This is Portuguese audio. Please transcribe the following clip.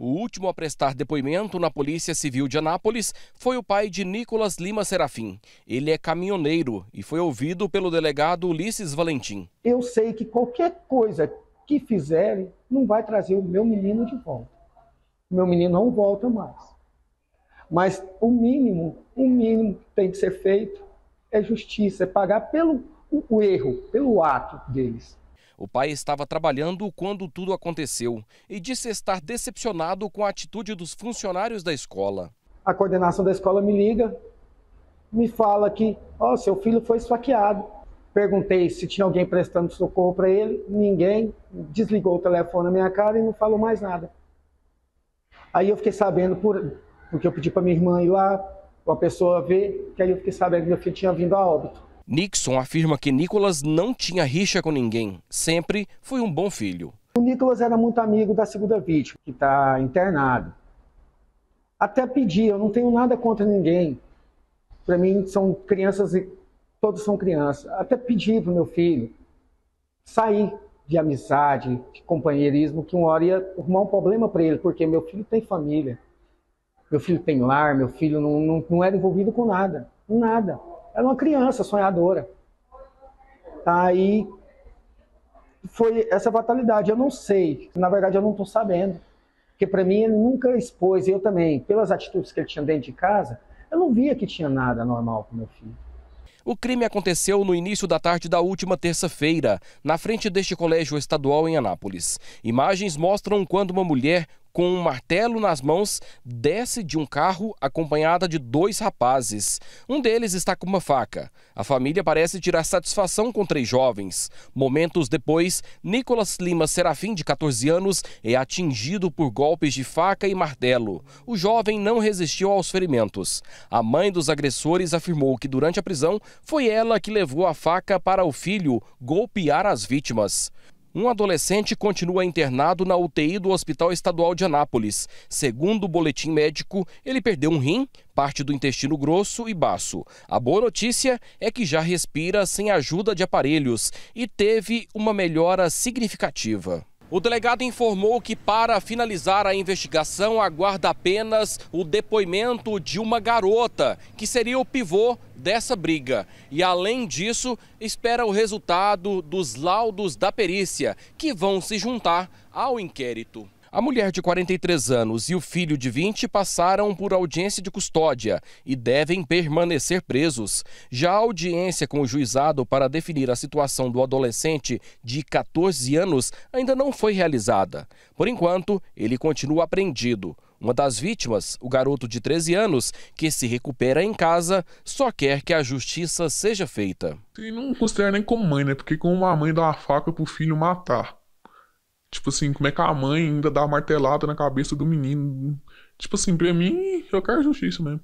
O último a prestar depoimento na Polícia Civil de Anápolis foi o pai de Nicolas Lima Serafim. Ele é caminhoneiro e foi ouvido pelo delegado Ulisses Valentim. Eu sei que qualquer coisa que fizerem não vai trazer o meu menino de volta. O meu menino não volta mais. Mas o mínimo, o mínimo que tem que ser feito é justiça, é pagar pelo o erro, pelo ato deles. O pai estava trabalhando quando tudo aconteceu e disse estar decepcionado com a atitude dos funcionários da escola. A coordenação da escola me liga, me fala que, oh, seu filho foi esfaqueado. Perguntei se tinha alguém prestando socorro para ele, ninguém, desligou o telefone na minha cara e não falou mais nada. Aí eu fiquei sabendo, por, porque eu pedi para minha irmã ir lá, uma pessoa ver, que aí eu fiquei sabendo que meu filho tinha vindo a óbito. Nixon afirma que Nicolas não tinha rixa com ninguém, sempre foi um bom filho. O Nicolas era muito amigo da segunda vítima, que está internado. Até pedi, eu não tenho nada contra ninguém. Para mim, são crianças e todos são crianças. Até pedi para o meu filho sair de amizade, de companheirismo, que uma hora ia arrumar um problema para ele, porque meu filho tem família, meu filho tem lar, meu filho não, não, não era envolvido com nada, nada. Era uma criança sonhadora. Aí foi essa fatalidade. Eu não sei, na verdade eu não estou sabendo, porque para mim ele nunca expôs. eu também, pelas atitudes que ele tinha dentro de casa, eu não via que tinha nada normal com meu filho. O crime aconteceu no início da tarde da última terça-feira, na frente deste colégio estadual em Anápolis. Imagens mostram quando uma mulher com um martelo nas mãos, desce de um carro acompanhada de dois rapazes. Um deles está com uma faca. A família parece tirar satisfação com três jovens. Momentos depois, Nicolas Lima Serafim, de 14 anos, é atingido por golpes de faca e martelo. O jovem não resistiu aos ferimentos. A mãe dos agressores afirmou que durante a prisão foi ela que levou a faca para o filho golpear as vítimas. Um adolescente continua internado na UTI do Hospital Estadual de Anápolis. Segundo o boletim médico, ele perdeu um rim, parte do intestino grosso e baço. A boa notícia é que já respira sem ajuda de aparelhos e teve uma melhora significativa. O delegado informou que, para finalizar a investigação, aguarda apenas o depoimento de uma garota, que seria o pivô dessa briga. E, além disso, espera o resultado dos laudos da perícia, que vão se juntar ao inquérito. A mulher de 43 anos e o filho de 20 passaram por audiência de custódia e devem permanecer presos. Já a audiência com o juizado para definir a situação do adolescente de 14 anos ainda não foi realizada. Por enquanto, ele continua apreendido. Uma das vítimas, o garoto de 13 anos, que se recupera em casa, só quer que a justiça seja feita. E não considera nem como mãe, né? Porque como uma mãe dá uma faca pro filho matar. Tipo assim, como é que a mãe ainda dá martelada na cabeça do menino? Tipo assim, pra mim, eu quero justiça mesmo.